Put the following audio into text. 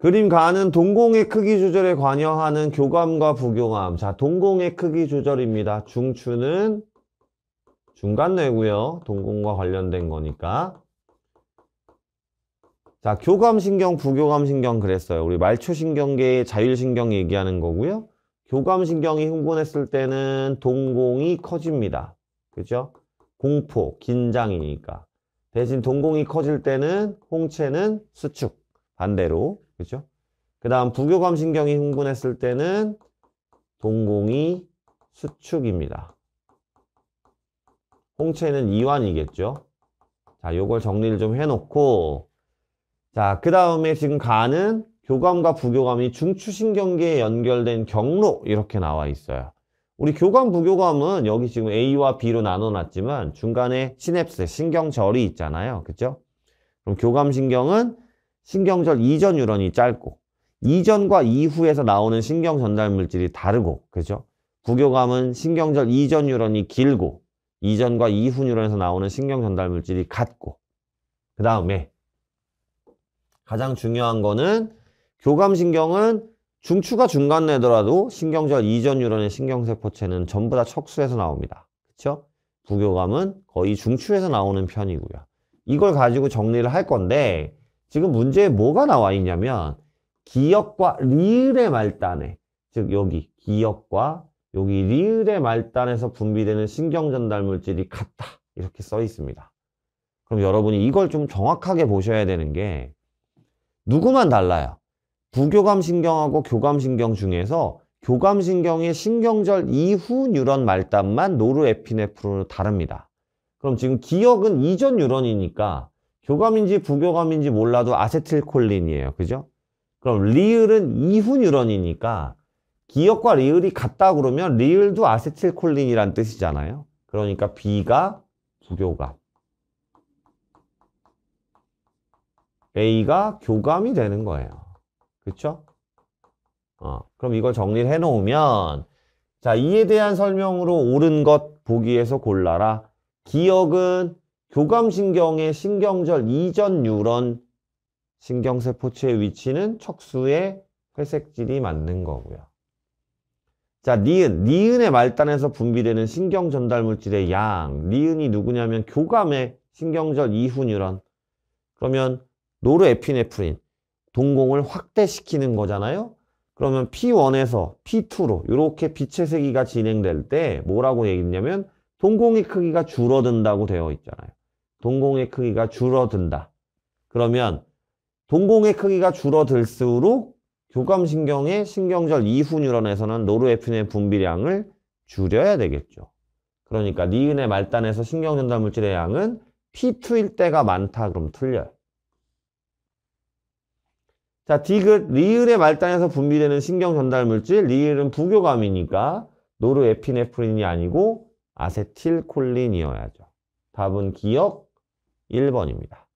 그림 가는 동공의 크기 조절에 관여하는 교감과 부교감. 자, 동공의 크기 조절입니다. 중추는 중간뇌고요. 동공과 관련된 거니까. 자, 교감신경, 부교감신경 그랬어요. 우리 말초신경계의 자율신경 얘기하는 거고요. 교감신경이 흥분했을 때는 동공이 커집니다. 그죠? 공포, 긴장이니까. 대신 동공이 커질 때는 홍채는 수축, 반대로 그렇죠? 그 다음 부교감 신경이 흥분했을 때는 동공이 수축입니다. 홍채는 이완이겠죠. 자, 요걸 정리를 좀 해놓고 자, 그 다음에 지금 간은 교감과 부교감이 중추신경계에 연결된 경로 이렇게 나와 있어요. 우리 교감, 부교감은 여기 지금 A와 B로 나눠놨지만 중간에 시냅스, 신경절이 있잖아요. 그죠? 그럼 교감신경은 신경절 이전 유런이 짧고 이전과 이후에서 나오는 신경 전달 물질이 다르고 그죠? 부교감은 신경절 이전 유런이 길고 이전과 이후 유런에서 나오는 신경 전달 물질이 같고 그 다음에 가장 중요한 거는 교감신경은 중추가 중간 내더라도 신경절 이전 유런의 신경세포체는 전부 다 척수에서 나옵니다. 그렇죠? 부교감은 거의 중추에서 나오는 편이고요. 이걸 가지고 정리를 할 건데 지금 문제에 뭐가 나와 있냐면 기역과 리을의 말단에 즉 여기 기역과 여기 리을의 말단에서 분비되는 신경전달물질이 같다 이렇게 써 있습니다. 그럼 여러분이 이걸 좀 정확하게 보셔야 되는 게 누구만 달라요. 부교감신경하고 교감신경 중에서 교감신경의 신경절 이후 뉴런 말단만 노르에피네프론으로 다릅니다. 그럼 지금 기억은 이전 뉴런이니까 교감인지 부교감인지 몰라도 아세틸콜린이에요. 그죠? 그럼 리을은 이훈유런이니까 기억과 리을이 같다 그러면 리을도 아세틸콜린이란 뜻이잖아요. 그러니까 B가 부교감. A가 교감이 되는 거예요. 그쵸 어, 그럼 이걸 정리를 해놓으면 자 이에 대한 설명으로 옳은 것 보기에서 골라라. 기억은 교감신경의 신경절 이전 뉴런 신경세포체의 위치는 척수의 회색질이 맞는 거고요. 자, 니은. 니은의 말단에서 분비되는 신경전달물질의 양. 니은이 누구냐면 교감의 신경절 이후 뉴런. 그러면 노르에피네프린. 동공을 확대시키는 거잖아요. 그러면 P1에서 P2로 이렇게 빛의 세기가 진행될 때 뭐라고 얘기했냐면 동공의 크기가 줄어든다고 되어 있잖아요. 동공의 크기가 줄어든다. 그러면 동공의 크기가 줄어들수록 교감신경의 신경절 이후 뉴런에서는 노르에피네 분비량을 줄여야 되겠죠. 그러니까 니은의 말단에서 신경전달 물질의 양은 p 2일 때가 많다 그럼 틀려요. 자, 디귿 리을의 말단에서 분비되는 신경전달 물질 리을은 부교감이니까 노르에피네프린이 아니고 아세틸콜린이어야죠. 답은 기억 1번입니다.